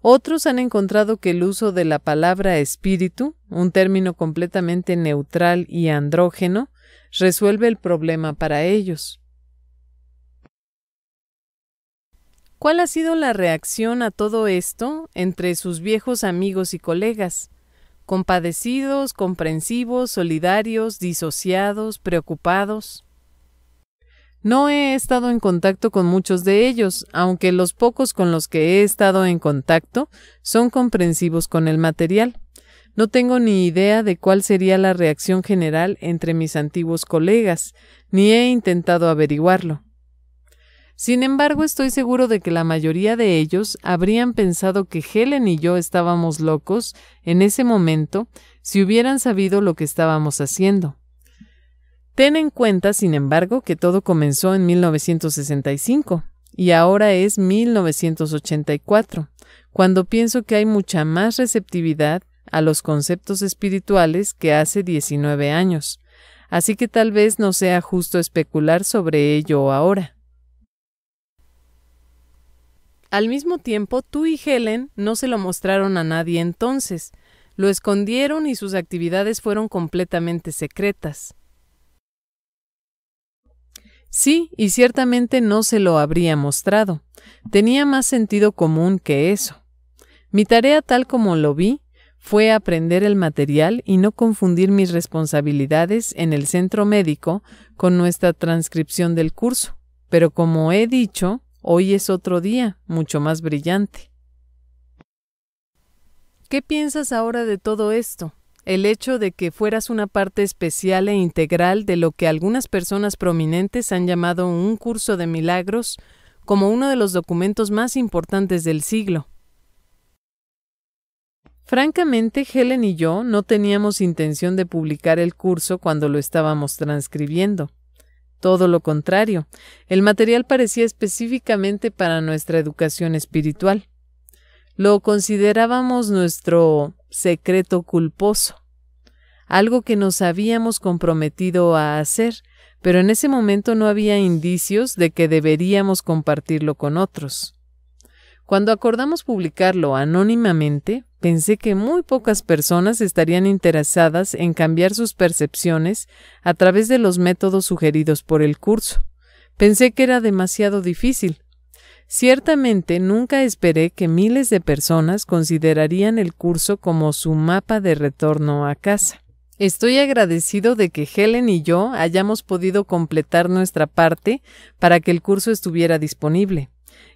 Otros han encontrado que el uso de la palabra espíritu, un término completamente neutral y andrógeno, resuelve el problema para ellos. ¿Cuál ha sido la reacción a todo esto entre sus viejos amigos y colegas? compadecidos, comprensivos, solidarios, disociados, preocupados. No he estado en contacto con muchos de ellos, aunque los pocos con los que he estado en contacto son comprensivos con el material. No tengo ni idea de cuál sería la reacción general entre mis antiguos colegas, ni he intentado averiguarlo. Sin embargo, estoy seguro de que la mayoría de ellos habrían pensado que Helen y yo estábamos locos en ese momento si hubieran sabido lo que estábamos haciendo. Ten en cuenta, sin embargo, que todo comenzó en 1965 y ahora es 1984, cuando pienso que hay mucha más receptividad a los conceptos espirituales que hace 19 años, así que tal vez no sea justo especular sobre ello ahora. Al mismo tiempo, tú y Helen no se lo mostraron a nadie entonces. Lo escondieron y sus actividades fueron completamente secretas. Sí, y ciertamente no se lo habría mostrado. Tenía más sentido común que eso. Mi tarea tal como lo vi fue aprender el material y no confundir mis responsabilidades en el centro médico con nuestra transcripción del curso. Pero como he dicho, Hoy es otro día, mucho más brillante. ¿Qué piensas ahora de todo esto? El hecho de que fueras una parte especial e integral de lo que algunas personas prominentes han llamado un curso de milagros como uno de los documentos más importantes del siglo. Francamente, Helen y yo no teníamos intención de publicar el curso cuando lo estábamos transcribiendo. Todo lo contrario, el material parecía específicamente para nuestra educación espiritual. Lo considerábamos nuestro secreto culposo, algo que nos habíamos comprometido a hacer, pero en ese momento no había indicios de que deberíamos compartirlo con otros. Cuando acordamos publicarlo anónimamente, Pensé que muy pocas personas estarían interesadas en cambiar sus percepciones a través de los métodos sugeridos por el curso. Pensé que era demasiado difícil. Ciertamente nunca esperé que miles de personas considerarían el curso como su mapa de retorno a casa. Estoy agradecido de que Helen y yo hayamos podido completar nuestra parte para que el curso estuviera disponible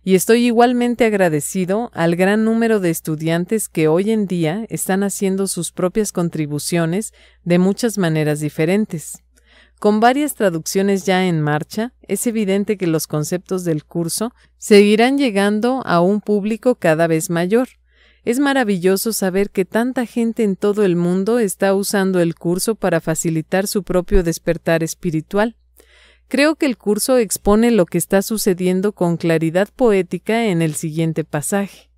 y estoy igualmente agradecido al gran número de estudiantes que hoy en día están haciendo sus propias contribuciones de muchas maneras diferentes. Con varias traducciones ya en marcha, es evidente que los conceptos del curso seguirán llegando a un público cada vez mayor. Es maravilloso saber que tanta gente en todo el mundo está usando el curso para facilitar su propio despertar espiritual. Creo que el curso expone lo que está sucediendo con claridad poética en el siguiente pasaje.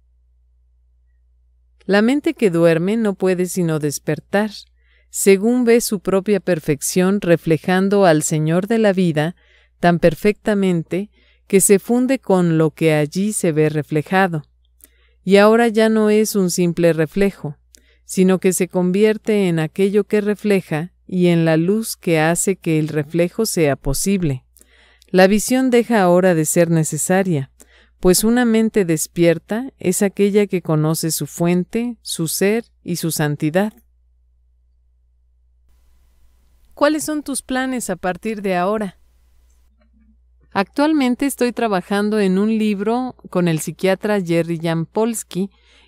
La mente que duerme no puede sino despertar, según ve su propia perfección reflejando al Señor de la vida tan perfectamente que se funde con lo que allí se ve reflejado. Y ahora ya no es un simple reflejo, sino que se convierte en aquello que refleja y en la luz que hace que el reflejo sea posible. La visión deja ahora de ser necesaria, pues una mente despierta es aquella que conoce su fuente, su ser y su santidad. ¿Cuáles son tus planes a partir de ahora? Actualmente estoy trabajando en un libro con el psiquiatra Jerry Jan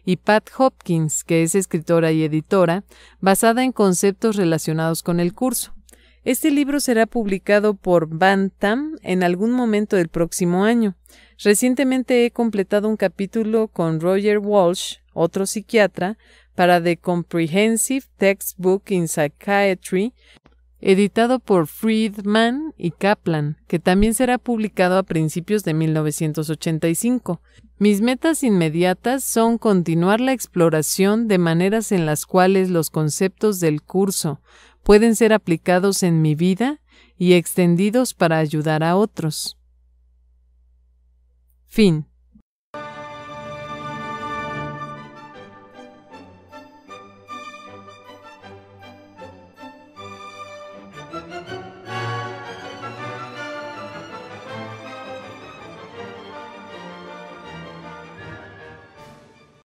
y Pat Hopkins, que es escritora y editora, basada en conceptos relacionados con el curso. Este libro será publicado por Bantam en algún momento del próximo año. Recientemente he completado un capítulo con Roger Walsh, otro psiquiatra, para The Comprehensive Textbook in Psychiatry, editado por Friedman y Kaplan, que también será publicado a principios de 1985. Mis metas inmediatas son continuar la exploración de maneras en las cuales los conceptos del curso pueden ser aplicados en mi vida y extendidos para ayudar a otros. Fin.